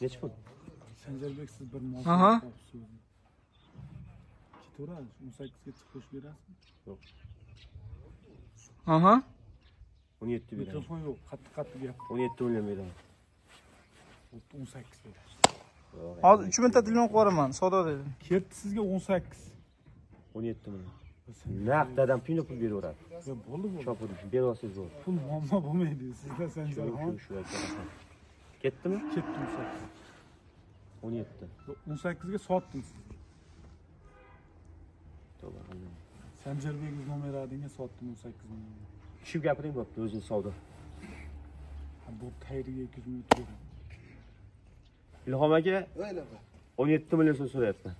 Nechi pul? Sanjarbek siz bir mol Aha. Ketaverasiz, 18 ga chiqib qo'shib berasizmi? Yo'q. Aha. 17 beraman. Telefon yo'q, qattiq-qattiq gap. 17 million beraman. 18 beraman. Hozir 3 mingta telefon qo'yaman, savdo dedim. Ketdi sizga 18. 17 million. naq dadam pulni pul beraveradi bo'ldi bo'ldi shopurib berolsangiz bo'ldi pul muammo bo'lmaydi sizda sanjar ketdimi ketdi musa o'n yetti o'n sakkizga sotdim to'g'ri sanjarbek yuznomeradinga sotdim o'n sakkiz mingga tushib gapiring bo'pti o'zing savdo bo'pti xayriga ikki bu ming to'g'ri ilhom aka o'n yetti million so'm so'rayapti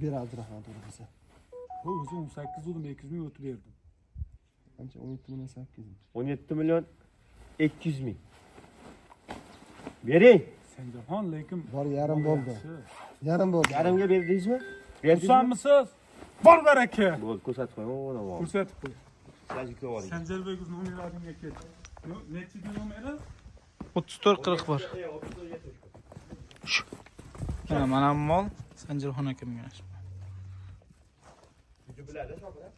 ber abdurahmon to'g'ri bo'lsa o'zi o'n sakkiz dedim ikki yuz ming o'tib berdim qancha o'n yetti million sakkiz o'n yetti million ikki yuz ming Bering. Sanjarxon lekin bor yarim bo'ldi. Yarim bo'ldi. Yarimga berdingizmi? Berdingizmi? Bor baraka. Bo'ldi, ko'rsatib qo'yaman o'g'lim. Ko'rsatib qo'y. Sanjikni oling. Sanjarbek uz nomeratingga kel. Nechi nomeri? 34 40 41. Shu. Mana mana mol Sanjarxon akamga nasib. Biladi, shoplar.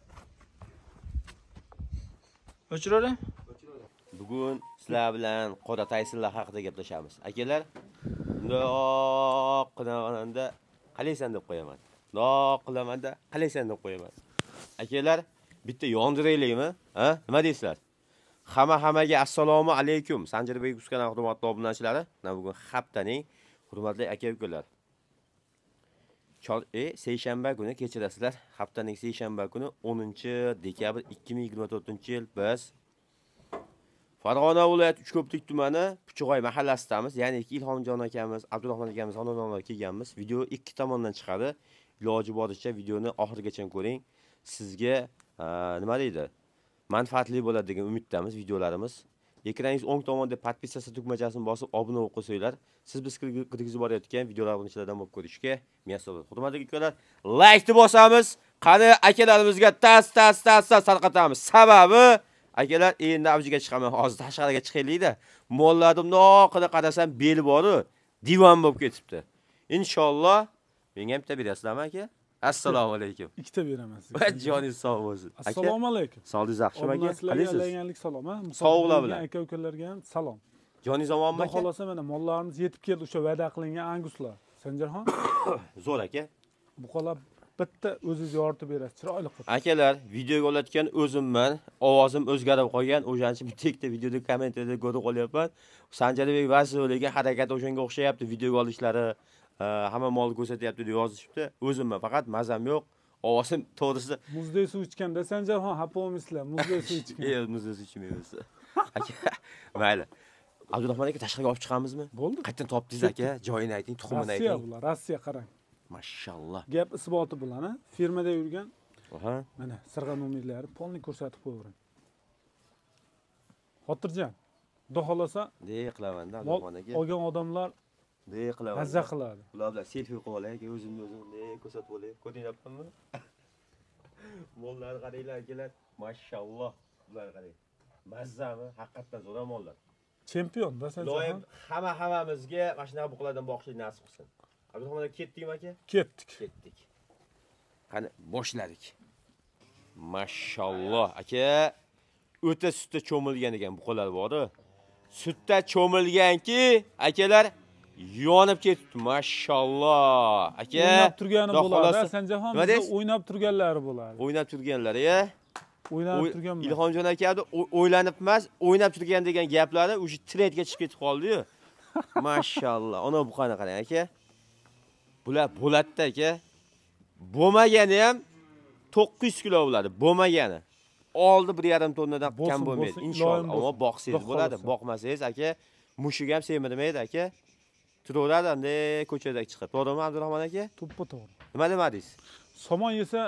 O'chiradi? O'chiradi. Bugun sizlar bilan qoda taysinlar haqida gaplashamiz akalar mundoq qilganda qalaysan deb qo'yaman mundoq qilamanda qalaysan deb qo'yaman akalar bitta yondiraylikmi ha nima deysizlar hamma hammaga assalomu alaykum sanjarbek uskan hurmatli obunachilari mana bugun haftaning hurmatli aka ukalar e, seshanba kuni kechirasizlar haftaning seshanba kuni 10 dekabr 2024 yil biz Farg'ona viloyati Uchko'prik tumani Puchig'oy mahallasidamiz. Ya'ni Ilhomjon akamiz, Abdullohman akamiz, xonadonlar kelganmiz. Video ikki tomondan chiqadi. Iloji boricha videoni oxirigacha ko'ring. Sizga nima deydi? Manfaatli bo'ladi degan umiddamiz videolarimiz. Ekraningiz o'ng tomonda podpisatsiya tugmachasini bosib obuna o'qisanglar, siz biz kirgizib borayotgan videolarni ichidan bo'lib ko'rishga miyasobot. Hurmatli ukalar, like bosamiz. Qani akalarimizga tas tas tas tas tarqatamiz. Sababi akalar endi avjiga chiqaman hozir tashqariga chiqaylikda mollarni noqida qarasam bel boru divan bo'lib ketibdi inshaalloh menga ham bitta berasizlarmi aka assalomu alaykum ikkita beraman sizga joningiz sog' bo'lsin assalomu alaykum Sog'ingiz yaxshimi aka qalaysiz langanlik salom a sog'liqlar bilan aka ukalarga ham salom joningiz omonmi aka Xolos, mana mollarimiz yetib keldi o'sha va'da qilingan anguslar sanjarxon zo'r aka buqalab bitta o'zingiz yoritib berasiz chiroyli qilib akalar videoga olayotgan o'zimman ovozim o'zgarib qolgan o'shaning uchun bitta ikkita videoda kommentariyada ko'rib qolyapman sanjarbek vasilovlarga harakati o'shanga o'xshayapti videoga olishlari hamma molni ko'rsatyapti deb yozishibdi o'zimman faqat mazam yo'q ovozim to'g'risi muzdek suv ichganda sanjarxon xafa muzdek suv ichgan muzdek suv ichmaymiz aka mayli abdurahmon aka tashqariga olib chiqamizmi bo'ldi qayerdan topdingiz aka joyini ayting tuxumini ayting rossiya qarang mashalloh gap isboti bilan firmada yurgan aha mana sirg'a nomerlari polni ko'rsatib qo'yaverin xotirjam xudo xohlasa dey qilamanda mehmonga olgan odamlar dey qilaman mazza qiladi ular bilan selfi qilib olay keyin o'zimni o'zim dey ko'rsatib olay ko'rinyapmanmi mollarni qaranglar akalar mashalloh ularni qarang mazzami haqiqatdan zo'r mollar chempion da sen loyim hamma hammamizga mana shunaqa buqalardan boqishlik nasib qilsin abduhamid aka ketdikmi aka ketdik ketdik qani boshladik Mashallah aka o'ta sutda cho'milgan ekan bu qo'llar bori sutda cho'milganki akalar yonib ketibdi Mashallah aka o'ynab turgani bo'ladi sanjaxon o'ynab turganlari bo'ladi o'ynab turganlari ya e? o'ylanib turgan Ilhomjon aka o'ylanib emas, o'ynab turgan degan gaplari o'sha trendga chiqib ketib qoldi-yu. Mashallah. Ana bu qana qarang aka. Bular bo'ladida aka. Bo'lmagani ham 900 kilo bo'ladi, bo'lmagani. Oldi 1.5 tonnadan kam bo'lmaydi, inshaalloh. Ammo boqsangiz bo'ladi, boqmasangiz aka, mushuk ham semirmaydi aka. Turaveradi hamda ko'chada chiqib. To'g'rimi Abdurahmon aka? To'ppa to'g'ri. Nima demadingiz? Somon yesa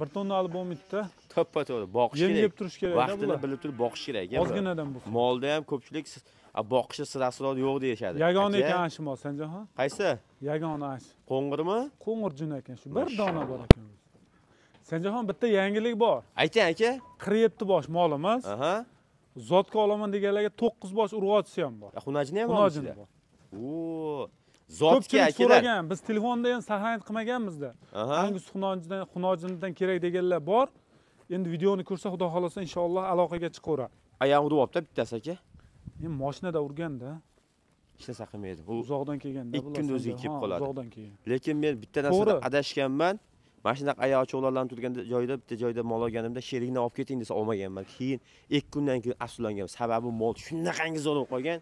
1 tonna olib bo'lmaydi-da. to'ppa to'g'ri boqish kerak Yemib turish kerak vaqtini bilib turib boqish kerak aka. ozginadan bo'lsin molda ham ko'pchilik boqishi sir asror yo'q deyishadi yagona ekan ashim olsanjaxon qaysi yagona ash qo'ng'irmi qo'ng'ir jun ekan shu bir dona bor ekan sanjaxon bitta yangilik bor ayting aka qirq yetti bosh molimiz zotga olaman deganlarga to'qqiz bosh urg'ochisi ham bor xunajini ham xunajini bor zotga so'ragan biz telefonda ham сохранить qilmaganmizda hangi xunojindan xunojinidan kerak deganlar bor endi videoni ko'rsa xudo xohlasa inshaalloh aloqaga chiqaveradi ayam urib olibdi bittasi aka men mashinada urganda ishlasa qilmaydi bu uzoqdan kelganda ikki kunda o'ziga kelib qoladi uzoqdan kelgan lekin men bitta narsada adashganman mana shunaqa oyoq chovlarlanib turgan joyida bitta joyda mol olganimda sherigini olib keting desa olmaganman keyin ikki kundan keyin afsuslangan sababi mol shunaqangi zo'r bo'lib qolgan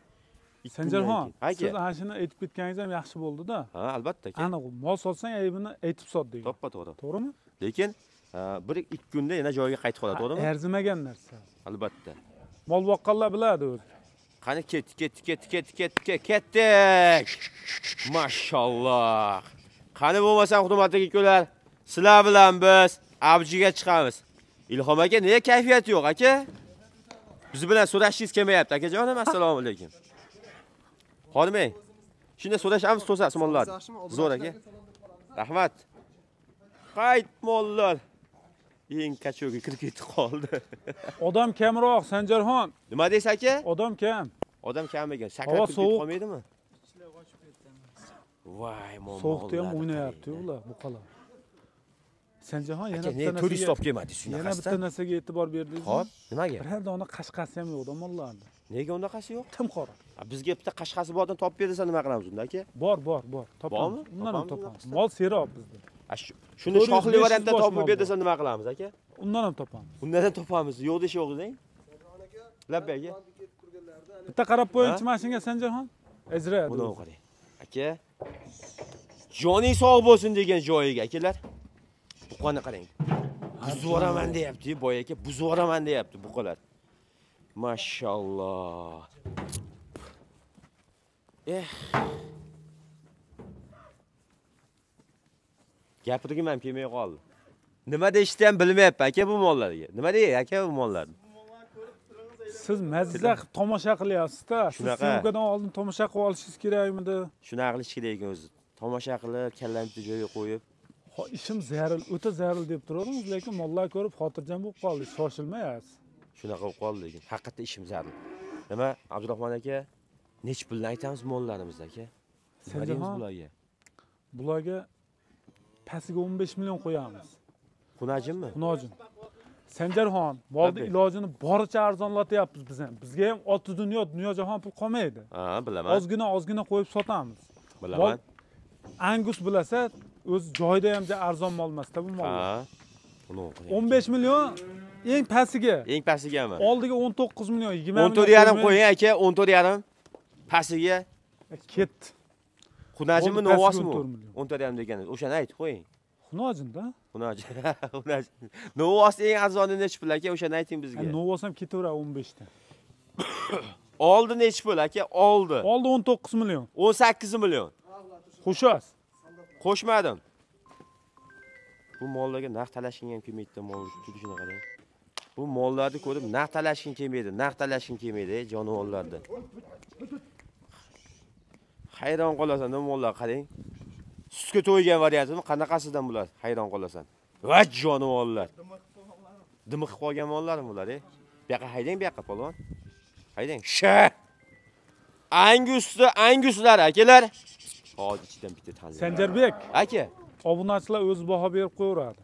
sanjarxon siz ana shuni aytib ketganingiz ham yaxshi bo'ldida ha albatta aniq mol sotsang aybini aytib sot degan to'ppa to'g'ri to'g'rimi lekin bir ikki kunda yana joyiga qaytib qoladi to'g'rimi arzimagan narsa albatta mol boqqanlar biladi o'zi qani ketdik ketdik ketdik ketdik ketdik ketdik mashalloh qani bo'lmasam xizmatdagi ukalar sizlar bilan biz avjiga chiqamiz ilhom aka nega kayfiyat yo'q aka biz bilan so'rashingiz kelmayapti aka jonim, assalomu alaykum qolmang shunda so'rashamiz to'sa, mollarni zo'r aka rahmat qayt mollar eng kachoga kirib ketib qoldi odam kamroq sanjarxon nima deysiz aka odam kam odam kamigan sakrab sovuq qolmaydimi ishlar qochib ketdi voy mo'min sovuqda ham o'ynayapti ular buqalar sanjaxon yana bitta turist olib kelmadingiz shunaqasida yana bitta narsaga e'tibor berdingiz ho'p nimaga biror dona qashqasi ham yo'q domollarni nega unaqasi yo'q tim qora bizga bitta qashqasi bor odam topib berilsa nima qilamiz unda aka bor bor bor topamiz undan ham topamiz mol serob bizda shuni shoxli variantda topib bersa nima qilamiz aka undan ham topamiz undan ham topamiz yo'q desha yo'q deng labbay aka bitta qarab qo'yingchi mashinga sanjarxon ajra bundoq qarang aka joning sog' bo'lsin degan joyiga akalar buqani qarang buzib yuboraman deyapti boy aka buzib yuboraman deyapti buqalar mashalloh eh gapirgim ham kelmay qoldi nima deyishni ham bilmayapman aka bu mollarga nima deyay aka bu mollarni siz mazza qilib tomosha qilyapsizda shunaqa syomkadan oldin tomosha qilib olishingiz kerakmidi shunaqa qilish kerak ekan o'zi tomosha qilib kallani joyiga qo'yib ishim zaril o'ta zaril deb turavdingiz lekin mollar ko'rib xotirjam bo'lib qoldik shoshilmayapsiz shunaqa bo'lib qoldi lekin haqiqatdan ishim zaril nima abdurahmon aka nechi pulni aytamiz mollarimizni aka nima deymiz bularga bularga pastiga o'n besh million qo'yamiz xunajinmi xunojin sanjarxon molni ilojini boricha arzonlatyapmiz biz ham bizga ham oti dunyo dunyo jahon pul qolmaydi ha bilaman ozgina ozgina qo'yib sotamiz bilaman angus bilasa o'z joyida ham arzon mol emasda bu mol o'n besh million eng pastiga eng pastigami oldiga o'n to'qqiz million yigirma o'n to'rt yarim qo'ying aka o'n to'rt yarim pastiga ketdi qunajimi novosmi o'n to'rt yarim degani o'shani aytib qo'ying da xunojin xunojin novos eng arzoni nechi pul aka o'shani ayting bizga novos ham ketaveradi o'n beshta oldi nechi pul aka oldi oldi o'n to'qqiz million o'n sakkiz million qo'shasiz qo'shmadim bu mollarga narx talashging ham kelmaydida mol xuddi shunaqada bu mollarni ko'rib narx talashging kelmaydi narx talashging kelmaydi ey jonivorlarni hayron qolasan bu mollarga qarang sutga to'ygan variantini qanaqasidan bular hayron qolasan va jonivorlar dimi qilib qolgan mollarim bular e bu yoqqa haydang bu yoqqa polvon haydang sha angusni anguslar akalar hozir ichidan bitta tanzim sanjarbek aka obunachilar o'z baho berib qo'yaveradi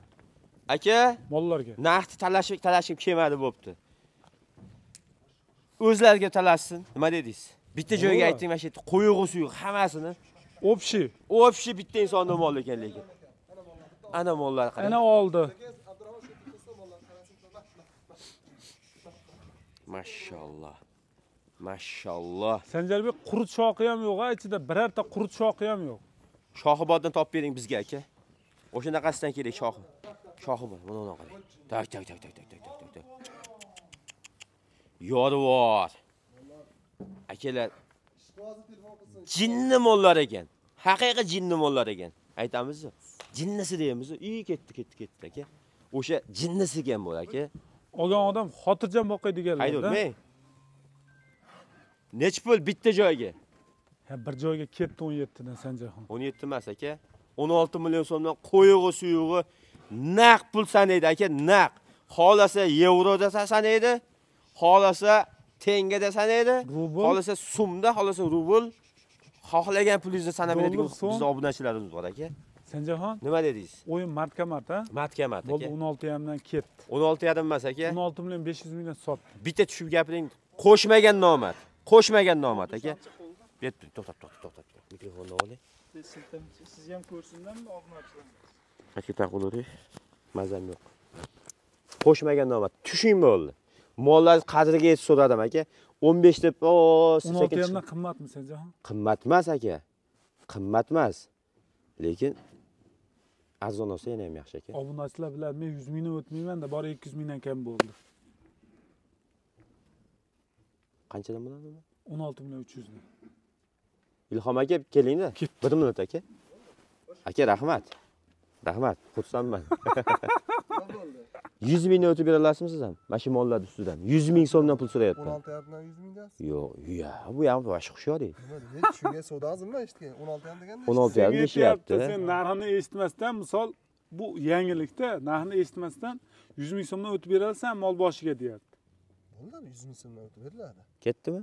aka mollarga narxni talashib talashib kelmadi bo'pti o'zlariga talashsin nima dedingiz bitta joyga ayting mana shu yerda qo'yg'i suyug'i hammasini общий общий bitta insonni moli ekan lekin ana mollar qarang ana oldi mashalloh mashalloh sanjarbek qurut shoxi ham yo'q a ichida birorta qurut shoxi ham yo'q shohiboddan topib bering bizga aka o'shanaqasidan kerak shohi shohi bor mana buni qarang tak tak tak tak tak tak tak tak yorivor akalar jinni mollar ekan haqiqa jinni mollar ekan. Aytamizmi? jinnisi deymiz. Uy ketdi, ketdi, ketdi aka. O'sha jinnisi ekan bu aka. Olgan odam xotirjam boqadiganlar. Haydolmang. Nech pul bitta joyga? Ha, bir joyga ketdi 17 dan Sanjarxon. 17 emas aka. 16 million so'mdan qo'yig'i, suyug'i naq pul sanaydi aka, naq. Xolasa yevroda sanaydi, xolasa tengada sanaydi, xolasa sumda, xolasa rubl. xohlagan pulingizni sanab beradigan bizni obunachilarimiz bor aka sanjaxon nima dedingiz o'yin martga mart a martga mart bo'ldi o'n olti yarimdan ketdi o'n olti yarim emas aka o'n olti million besh yuz mingdan sotdim bitta tushib gapiring qo'shmagan nomard qo'shmagan nomard aka bu yerda to'xtat to'xtat to'xtab mikrofonni oling siz ham ko'rsinlarmi obunachilarni aka taqulavering mazam yo'q qo'shmagan nomard tushing bo'ldi mollarni qadriga yetib so'radim aka 15 deb o siz aka ham qimmatmi sencha qimmat emas aka qimmat emas lekin arzon olsa yana ham yaxshi aka obunachilar bilan men 100 mingdan o'tmaymanda bor 200 mingdan kam bo'ldi qanchadan bo'ladi 16 million 300 ming ilhom aka kelingda 1 minut aka aka rahmat rahmat xursandman yuz mingdan o'tib bera olasizmi siz ham mana shu mollarni ustidan yuz ming so'mdan pul so'rayapti o'n olti 100 yuz yo'q bu ham vasha hushyor shunga savdosizmi man eshitgan o'n olti 16 deganda o'n olti yarim deyishyapti sen narxini eshitmasdan misol bu yangilikda narxini eshitmasdan yuz ming so'mdan o'tib berasan mol boshiga deyapti bo'ladi yuz ming so'mdan o'tib beriladi ketdimi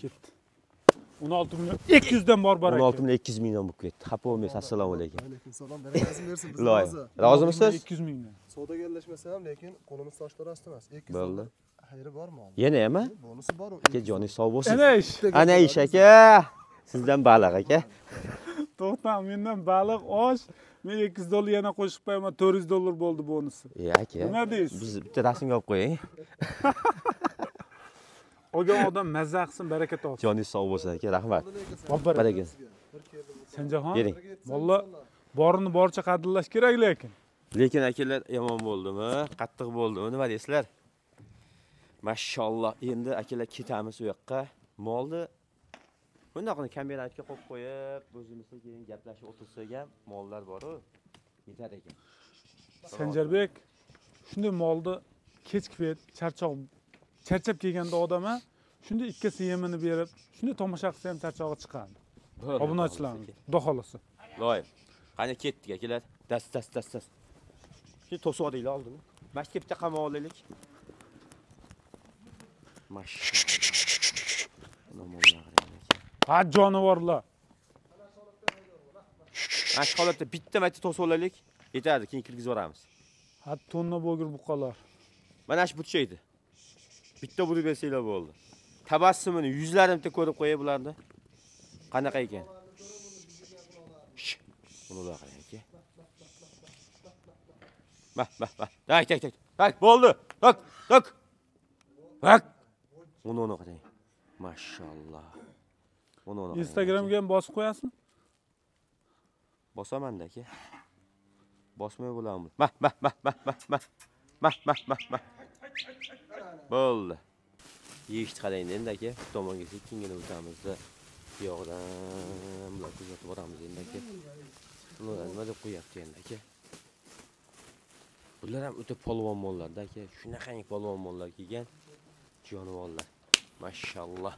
ketdi 16 milyon 200 dan bor bor 16 milyon 200 mingdan bo'lib ketdi xafa bo'lmaysiz assalomu alaykum alaykum salom barakasini bersin biz rozi rozimisiz 200 mingdan savdoga ellashmasa ham lekin qo'limiz toshlar osti emas 200 bo'ldi xayri bormi yana ham bonusi bor aka joningiz sog' bo'lsin ana ish ana ish aka sizdan baliq aka to'xtam mendan baliq osh men 200 dollar yana qo'shib qo'yaman 400 dollar bo'ldi bonusi e aka nima deysiz biz bitta rasmga olib qo'ying olgan odam mazza qilsin baraka topsin joningiz sog' bo'lsin aka rahmat baraka sanjaxon bering valla borini boricha qadrlash kerak lekin lekin akalar yomon bo'ldimi qattiq bo'ldimi nima deysizlar mashalloh endi akalar ketamiz u yoqqa molni bundaqni kombinatga qo'yib qo'yib o'zimiz keyin gaplashib o'tirsak ham mollar boru yetar ekan sanjarbek shunday molni kechki payt charchoq charchab kelganda odam shunday ikkasi yemini berib shunday tomosha qilsa ham charchog'i chiqadi obunachilarni xudo xohlasa loyib qani ketdik akalar das das das das shu to'sib oldinglar oldimi mana shu bitta qamab olaylik ha jonivorlar mana shu holatda bitta mayta to'sib olaylik yetadi keyin kirgizib yuboramiz ha tonna bo'lgur buqalar mana shu butchaydi bitta urib bersanglar bo'ldi tabassumini yuzlarimda ko'rib qo'yay bularni qanaqa ekan bular qarang aka bah bah bah tak tak tak tak bo'ldi tak tak tak uni uni qarang mashalloh uni uni instagramga ham bosib Bosaman da, aka bosmay bo'ladimi mah mah mah mah mah mah mah mah mah bo'ldi yeyishni qarang endi aka bu tomonga sekingina o'tamiz. bu yoqdan bular kuzatib boramiz endi aka bular nima deb qo'yapti endi aka bular ham o'ta polvon mollarda aka shunaqangi polvon mollar kelgan jonivorlar mashalloh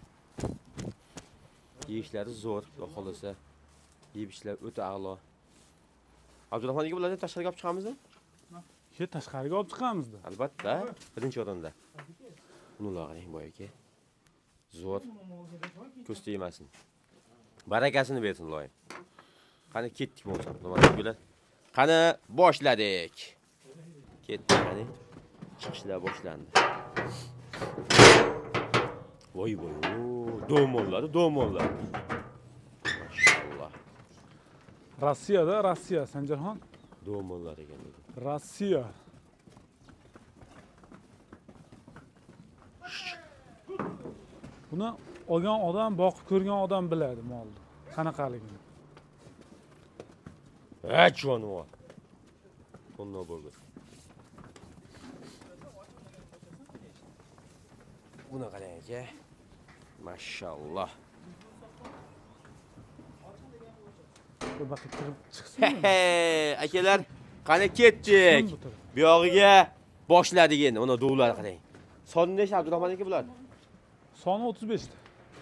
yeyishlari zo'r xudo xohlasa yeb o'ta a'lo abdurahmon aka bularni tashqariga olib chiqamizmi shu tashqariga olib chiqamizda albatta birinchi o'rinda Unulloh qarang boy aka. Zot ko'z tegmasin. Barakasini bersin loyim. Qani ketdik bo'lsa, nima degular? Qani boshladik. Ketdik qani. Chiqishlar boshlandi. Voy voy, domonladi, domonladi. Mashallah. Rossiyada Rossiya Sanjarxon domonlar ekan. Rossiya buni olgan odam boqib ko'rgan odam biladi molni qanaqaligini a чего Ondan bo'ldi. Buna qalang aka. Mashallah. Akalar, qani ketdik. Bu yog'iga boshladik endi. Mana duvlar qarang. Sonni nech Abdurahmon aka bular? Sonu 35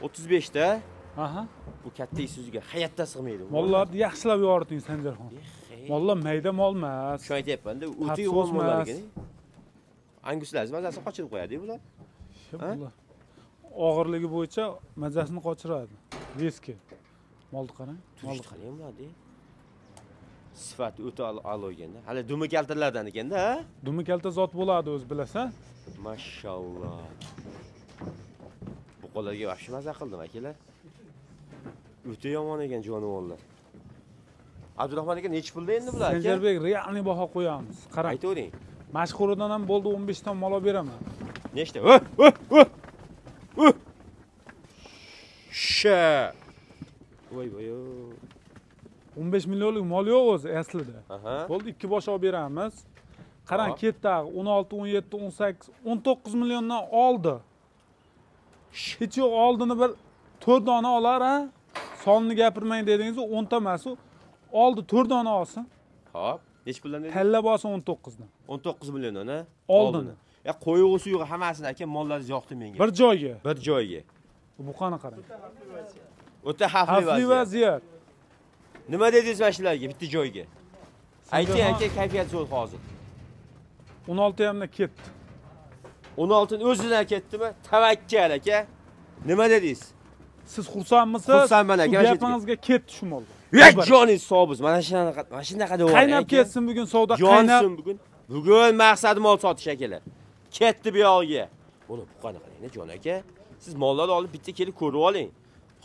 35'te? Aha. Bu katta süzgü. Hayatta sığmaydı. Valla yakışla bir ağırdın sencer konu. Valla meydem olmaz. Şu ayet yapın da. Utu yok olmaz. Hangisi lazım? Mezasını kaçırıp koyardı bu da. Şey valla. Ağırlığı bu içe mezasını kaçırardı. Viski. Mal dıkanı. Mal dıkanı mı lan Sıfat ütü al alıyor kendi. Hala dümü kelterlerden de ha? Dümü kelter zot buladı öz bilesen. Maşallah. soqollarga вообще mazza qildim akalar o'ta yomon ekan jonivorlar abdurahmon aka necha pulda endi bular aka sanjarbek realniy baho qo'yamiz qarang aytavering mashhuridan ham bo'ldi o'n beshdan mol beraman nechta sha voy voy o'n besh millionlik mol yo'q o'zi aslida bo'ldi ikki bosh olib beramiz qarang ketdi o'n olti o'n yetti o'n sakkiz o'n to'qqiz milliondan oldi shech yo'q oldini bir to'rt dona olar a sonni gapirmang dedingiz o'nta emas u oldi to'rt dona olsin ho'p nechi puldan dedingiz tanlab olsin o'n to'qqizdan o'n to'qqiz milliondan a oldini e, qo'yg'i suyug'i hammasini aka mollaringiz yoqdi menga bir joyga bir joyga bu qani qarang o'ta xavfli vaziyat nima dedingiz mana shularga bitta joyga ayting aka kayfiyat zo'r hozir o'n olti yarimda ketdi 16ni o'zidan ketdimi tavakkal aka nima dedingiz siz xursandmisiz xursandman aka gapingizga ketdi shumol yurak joningiz sog'biz mana shunaqa mana shunaqa deb qaynab ketsin bugun savdo qaynab bugun bugun maqsad mol sotish akalar ketdi bu yog'iga buni buqanaqa deng jon aka siz mollarni olib bitta kelib ko'rib oling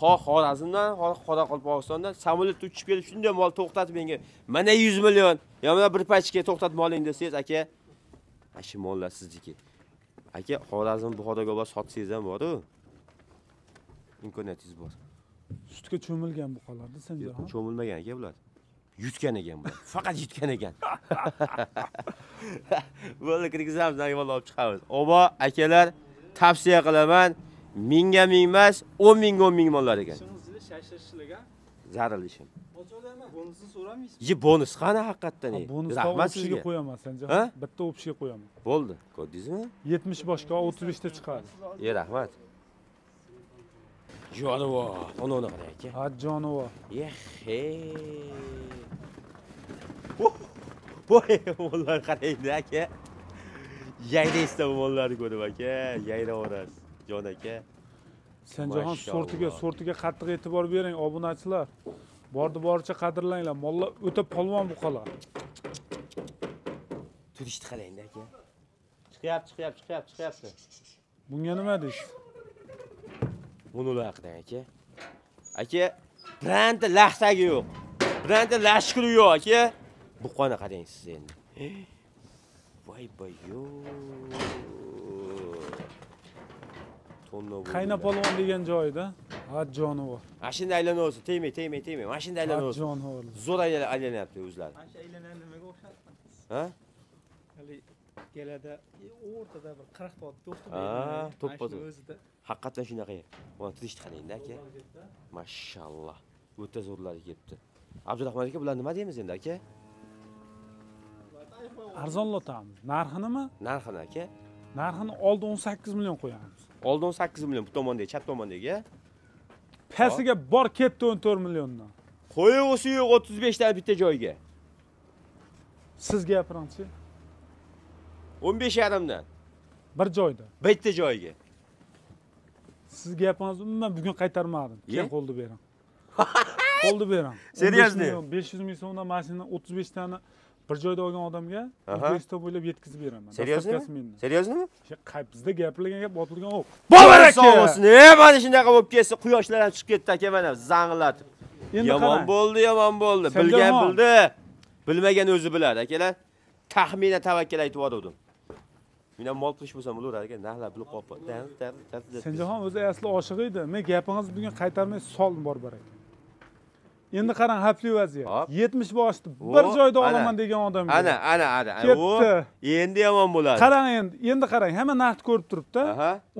ho xorazmdan ho qoraqalpog'istondan samolyotda uchib kelib shunday mol to'xtatib menga mana 100 million yo mana bir pachka to'xtatib oling desangiz aka mana shu mollar sizniki aka xorazm buxoroga borib sotsangiz ham boru imkoniyatingiz bor sutga cho'milgan buqalarda senga cho'milmagan aka bular yutgan ekan bular faqat yutgan ekan bo'ldi kirgizamiz nargimalni olib chiqamiz obo akalar tavsiya qilaman mingga ming emas o'n mingga o'n ming mollar ekan ishingizni shashirishlik zaril ishim bonusni so'ramaysiz ye bonus qani haqiqatdan rahmat sizga qo'yaman sanja bitta obshiga qo'yaman bo'ldi ko'rdingizmi 70 boshqa 35 ta chiqadi Ye rahmat jonivor anavni qarang aka ha Ye he. voy mollarni qaraydi aka yayraysiz mollarni ko'rib aka yayravorasiz jon aka sanjaxon sortiga sortiga qattiq e'tibor bering obunachilar bordi boricha qadrlanglar mollar o'ta polvon bu qala turishni qarangda aka chiqyapti chiqyapti chiqyapti chiqyapti bunga nima deysiz buni ular haqida aka aka bironta laxtagi yo'q bironta lashkuri yo'q aka buqani qarang siz endi voy boyo tonna bo'ldi qaynapolvon degan joyida joni bor. mana shunday olsa, tegmay tegmay tegmay mana shunday Joni bor. zo'r aylanyapti o'zlari mana shu aylanan nimaga o'xshatmadingiz ha Hali kelada o'rtada bir 40 ta to'xtab ha to'ppa o'zida haqiqatdan shunaqa mana turishni endi aka mashalloh o'ta zo'rlari kelibdi abdurahmon aka bular nima deymiz endi aka arzonlatamiz narxinimi narxini aka narxini oldi o'n sakkiz million qo'yamiz oldin o'n sakkiz million bu tomondagi chat tomondagi pastiga bor ketdi o'n to'rt milliondan qo'yavsi yo'q o'ttiz beshdan bitta joyga siz gapiringchi o'n besh yarimdan bir joyda bitta joyga siz gapingizni umuman bugun qaytarmadim keyin qo'lni beraman qo'lni beraman серьезно besh yuz ming so'mdan mashina o'ttiz beshtani bir joyda olgan odamga o'zbekiston bo'ylab yetkazib beraman seryoznimi seryoznimi bizda gaplagan gap otilgan o'q bobar aka e mana shunaqa bo'lib ketsa quyoshlar ham chiqib ketdi aka mana zang'illatib yomon bo'ldi yomon bo'ldi bilgan bildi bilmagan o'zi biladi akalar taxminan tavakkal aytib yuboruvdim ham mol qilish bo'lsa bo'laveradi aka narxlar bilib qolibdi senjahon o'zi asli oshiq edi men gapingizni bugun qaytarmay soldim bor aka endi qarang xavfli vaziyat yetmish boshni bir joyda olaman degan odam ana ana ana ketdi endi yomon bo'ladi qarang endi endi qarang hamma narxni ko'rib turibdi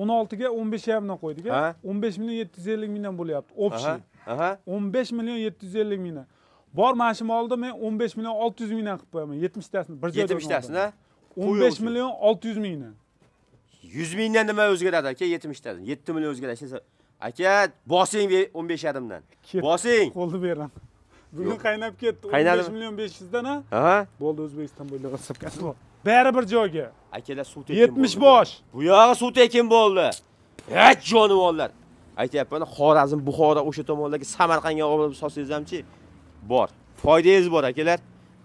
o'n oltiga o'n besh yarimdan qo'ydik o'n besh million yetti yuz ellik mingdan bo'lyapti общий o'n besh million yetti yuz ellik mingdan bor mana shuni oldi men o'n besh million olti yuz mingdan qilib qo'yaman yetmishtasini bir joyda yetmishtasini o'n besh million olti yuz mingdan yuz mingdan nima o'zgaradi aka yetmishtadan yetti million o'zgaradi Aka, bosing 15 adamdan. Bosing. Qo'lni beraman. Bugun qaynab ketdi. 15 million 500 dan ha? Aha. Bo'ldi O'zbekiston bo'ylab hisobkasi bor. Bari bir joyga. Akalar suv tekin 70 bosh. Bu yog'i suv tekin bo'ldi. Hech jonivorlar. Aytayapman, Xorazm, Buxoro o'sha tomonlarga Samarqandga olib solsangiz hamchi bor. Foydangiz bor akalar.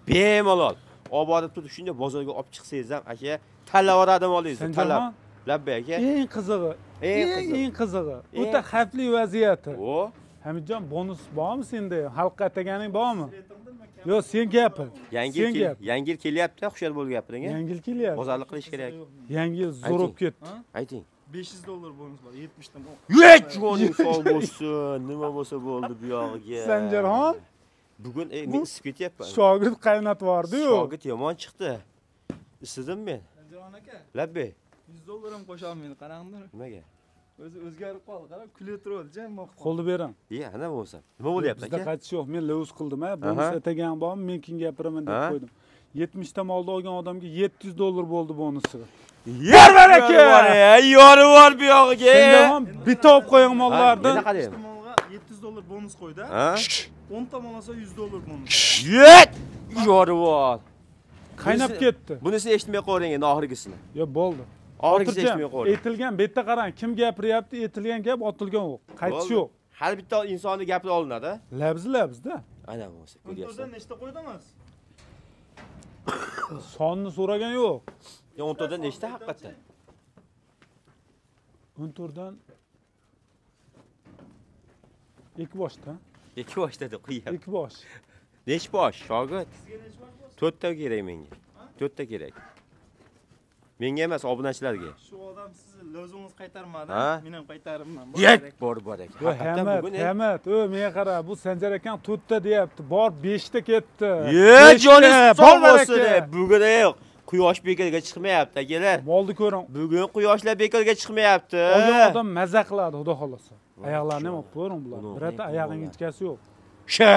Bemalol. Obodib turib shunday bozorga olib chiqsangiz ham aka tanlab yuboradim olingizni, tanlab. labbay aka eng qizig'i eng eng qizig'i o'ta xavfli vaziyati o hamidjon bonus bormi senda xalqqa ataganing bormi yo'q sen gapir yangi yil yangi yil kelyapti hushyor bo'lib gapiring yangi yil kelyapti bozorlik qilish kerak yangi yil zo'r bo'lib ketdi ayting besh yuz dollar bonus bor yetmishdan yo'q joning sog' bo'lsin nima bo'lsa bo'ldi bu yog'iga sanjarxon bugun ey men isib ketyapman shogird qaynatib yubordiyu shogird yomon chiqdi isidim men sanjarxon aka labbay 100 dollar ham qo'sha olmaydi qaranglar nimaga o'zi o'zgarib qoldi qarang kulib turadi jam qo'lni bering e ana bo'lsa nima bo'lyapti aka bizda qaytish yo'q men lovuz qildim a bonus atagan bormi men keyin gapiraman deb qo'ydim ta mol olgan odamga yetti yuz dollar bo'ldi bonusi yer aka. yorib yubor bu yog'iga bitta olib qo'ying mollarni yetti yuz dollar bonus qo'ydi o'nta mol olsa yuz dollar bonus yet yorib yubor qaynab ketdi bunisini eshitmay qo'ying endi oxirgisini yo'q bo'ldi hozircha aytilgan bu yerda qarang kim gapiryapti aytilgan gap otilgan o'q qaytish yo'q har bitta insonni gapi olinadi labzi labzda ana bo'lsa ko'ryapsan nechta qo'ydingiz sonni so'ragan yo'q o'n to'rtdan nechta haqiqatdan o'n to'rtdan ikki boshda ikki boshda deb qo'yapti ikki bosh nech bosh shogird to'rtta kerak menga to'rtta kerak menga emas obunachilarga shu odam sizni lozingiz qaytarmadi men ham qaytarimman yak bor bor ekan hamma hamma o menga qara bu sanjar akam to'rtta deyapti bor beshta ketdi ye joni sog' bo'lsin e, bugun yo'q quyosh bekorga chiqmayapti akalar molni ko'ring bugun quyoshlar bekorga chiqmayapti olgan odam maza qiladi xudo xohlasa oyoqlarini ham olib bular birata oyog'ining ikkasi yo'q sha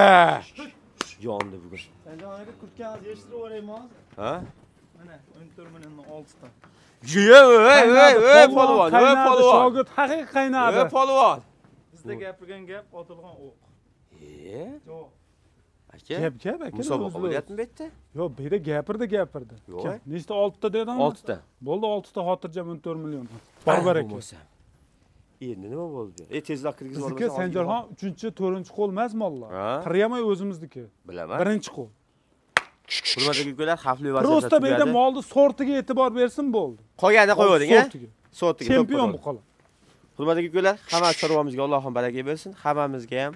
yondi bugun sanjar aka kurtkangizni yechtirib yuboraymi hozir ha Mana 14 milliondan 6 ta. ey, ey, ey, polvon, ey, polvon. Shogird haqiqiy qaynadi. Ey, polvon. Bizda gapirgan gap otilgan o'q. E? Yo'q. aka gap gap aka musobaqa bo'lyaptimi bu yerda yo'q bu yerda gapirdi gapirdi yo'q nechta oltita 6 ta. bo'ldi ta xotirjam 14 million barbar aka endi nima bo'ldi Ey, tezroq kirgizib bizniki sanjarxon uchinchi to'rtinchi qo'l emas mollar qaramay o'zimizniki bilaman 1-chi qo'l pulmadagi ukkalar xavfli vaziyatda просто bu yerda molni sortiga e'tibor bersin bo'ldi qolganini qo'yavering a sortiga chempion bu qola hurmatli ukalar hamma chorvamizga ham baraka bersin hammamizga ham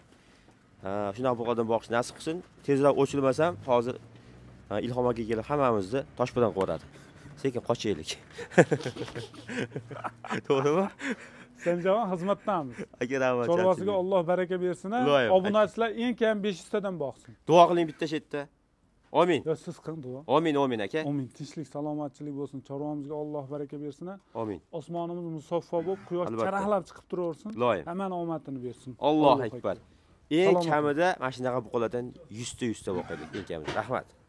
shunaqa buqadan boqish nasib qilsin tezroq o'chilmasam hozir ilhom aka kelib hammamizni toshpadan qilib sekin qochaylik to'g'rimi sanjavan xizmatdamiz aka rahmat chorvasiga olloh baraka bersin obunachilar eng kam besh yuztadan boqsin duo qiling bitta shu omin siz qiling duo omin omin aka omin tinchlik salomatchilik bo'lsin chorvamizga alloh baraka bersin omin osmonimiz musaffo bo'lib quyosh charaxlab chiqib turaversin loyim hamman omadini bersin allohu akbar eng kamida mana shunaqa buqalardan yuzta yuzta boqaylik eng kamida rahmat